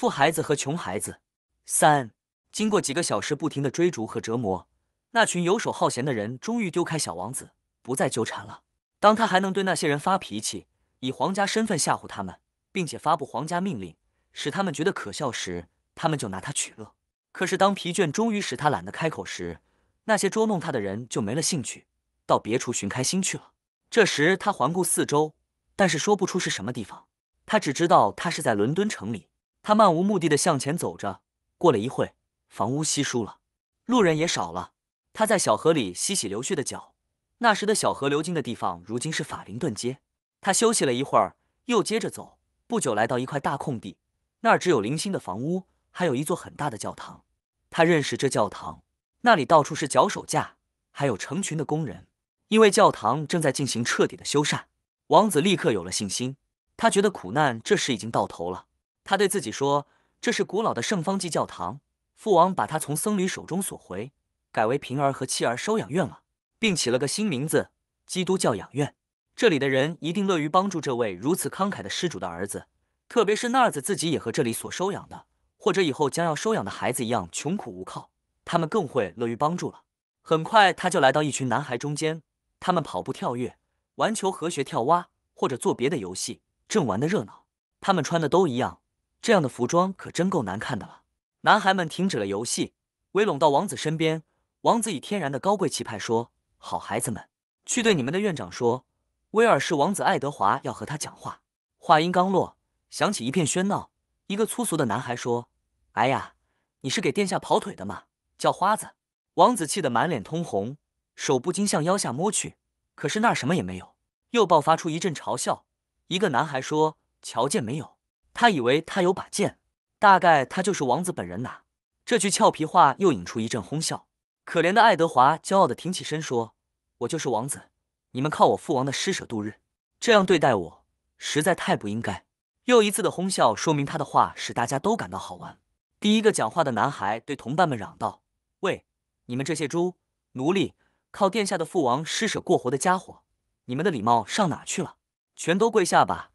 富孩子和穷孩子，三经过几个小时不停的追逐和折磨，那群游手好闲的人终于丢开小王子，不再纠缠了。当他还能对那些人发脾气，以皇家身份吓唬他们，并且发布皇家命令，使他们觉得可笑时，他们就拿他取乐。可是当疲倦终于使他懒得开口时，那些捉弄他的人就没了兴趣，到别处寻开心去了。这时他环顾四周，但是说不出是什么地方，他只知道他是在伦敦城里。他漫无目的的向前走着，过了一会，房屋稀疏了，路人也少了。他在小河里洗洗流血的脚。那时的小河流经的地方，如今是法灵顿街。他休息了一会儿，又接着走。不久，来到一块大空地，那儿只有零星的房屋，还有一座很大的教堂。他认识这教堂，那里到处是脚手架，还有成群的工人，因为教堂正在进行彻底的修缮。王子立刻有了信心，他觉得苦难这时已经到头了。他对自己说：“这是古老的圣方济教堂，父王把他从僧侣手中索回，改为平儿和妻儿收养院了，并起了个新名字——基督教养院。这里的人一定乐于帮助这位如此慷慨的施主的儿子，特别是那儿子自己也和这里所收养的，或者以后将要收养的孩子一样穷苦无靠，他们更会乐于帮助了。”很快，他就来到一群男孩中间，他们跑步、跳跃、玩球和学跳蛙，或者做别的游戏，正玩的热闹。他们穿的都一样。这样的服装可真够难看的了。男孩们停止了游戏，围拢到王子身边。王子以天然的高贵气派说：“好孩子们，去对你们的院长说，威尔士王子爱德华，要和他讲话。”话音刚落，响起一片喧闹。一个粗俗的男孩说：“哎呀，你是给殿下跑腿的吗？叫花子！”王子气得满脸通红，手不禁向腰下摸去，可是那儿什么也没有。又爆发出一阵嘲笑。一个男孩说：“瞧见没有？”他以为他有把剑，大概他就是王子本人呐。这句俏皮话又引出一阵哄笑。可怜的爱德华骄傲地挺起身说：“我就是王子，你们靠我父王的施舍度日，这样对待我实在太不应该。”又一次的哄笑说明他的话使大家都感到好玩。第一个讲话的男孩对同伴们嚷道：“喂，你们这些猪奴隶，靠殿下的父王施舍过活的家伙，你们的礼貌上哪去了？全都跪下吧！”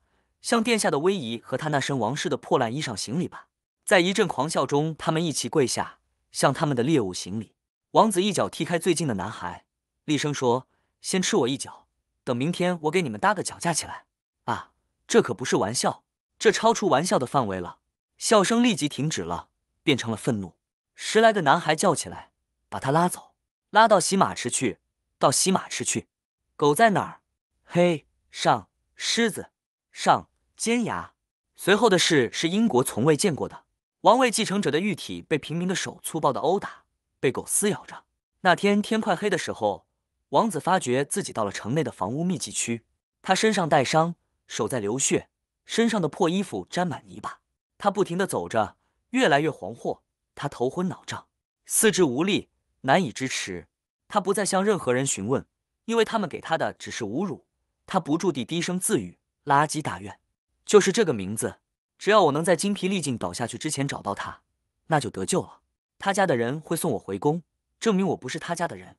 向殿下的威仪和他那身王室的破烂衣裳行礼吧。在一阵狂笑中，他们一起跪下，向他们的猎物行礼。王子一脚踢开最近的男孩，厉声说：“先吃我一脚，等明天我给你们搭个脚架起来。”啊，这可不是玩笑，这超出玩笑的范围了。笑声立即停止了，变成了愤怒。十来个男孩叫起来：“把他拉走，拉到洗马池去，到洗马池去。狗在哪儿？嘿，上狮子，上！”尖牙。随后的事是英国从未见过的：王位继承者的玉体被平民的手粗暴的殴打，被狗撕咬着。那天天快黑的时候，王子发觉自己到了城内的房屋密集区。他身上带伤，手在流血，身上的破衣服沾满泥巴。他不停地走着，越来越惶惑。他头昏脑胀，四肢无力，难以支持。他不再向任何人询问，因为他们给他的只是侮辱。他不住地低声自语：“垃圾大院。”就是这个名字，只要我能在精疲力尽倒下去之前找到他，那就得救了。他家的人会送我回宫，证明我不是他家的人，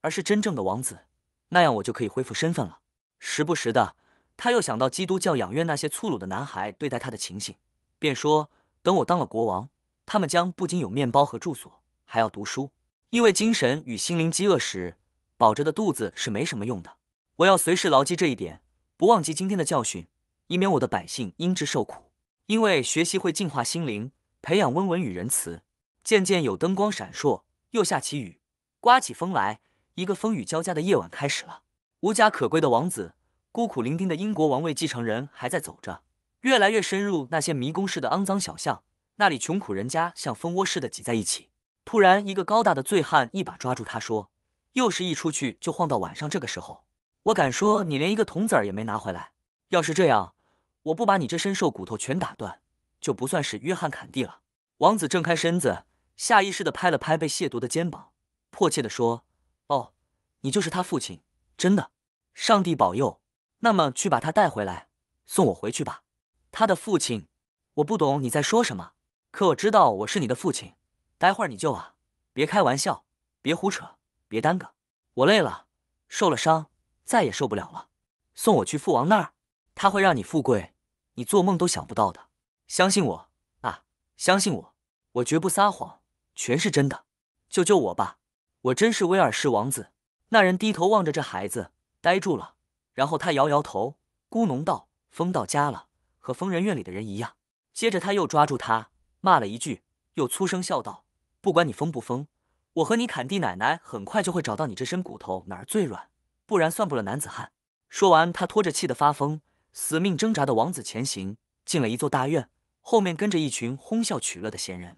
而是真正的王子，那样我就可以恢复身份了。时不时的，他又想到基督教养院那些粗鲁的男孩对待他的情形，便说：“等我当了国王，他们将不仅有面包和住所，还要读书，因为精神与心灵饥饿时，饱着的肚子是没什么用的。我要随时牢记这一点，不忘记今天的教训。”以免我的百姓因之受苦，因为学习会净化心灵，培养温文与仁慈。渐渐有灯光闪烁，又下起雨，刮起风来，一个风雨交加的夜晚开始了。无家可归的王子，孤苦伶仃的英国王位继承人，还在走着，越来越深入那些迷宫似的肮脏小巷，那里穷苦人家像蜂窝似的挤在一起。突然，一个高大的醉汉一把抓住他，说：“又是一出去就晃到晚上这个时候，我敢说你连一个铜子儿也没拿回来。要是这样。”我不把你这身兽骨头全打断，就不算是约翰·坎蒂了。王子正开身子，下意识地拍了拍被亵渎的肩膀，迫切地说：“哦，你就是他父亲，真的，上帝保佑。那么去把他带回来，送我回去吧。他的父亲，我不懂你在说什么，可我知道我是你的父亲。待会儿你就啊，别开玩笑，别胡扯，别耽搁。我累了，受了伤，再也受不了了。送我去父王那儿。”他会让你富贵，你做梦都想不到的。相信我啊，相信我，我绝不撒谎，全是真的。救救我吧，我真是威尔士王子。那人低头望着这孩子，呆住了，然后他摇摇头，咕哝道：“疯到家了，和疯人院里的人一样。”接着他又抓住他，骂了一句，又粗声笑道：“不管你疯不疯，我和你砍地奶奶很快就会找到你这身骨头哪儿最软，不然算不了男子汉。”说完，他拖着气的发疯。死命挣扎的王子前行，进了一座大院，后面跟着一群哄笑取乐的闲人。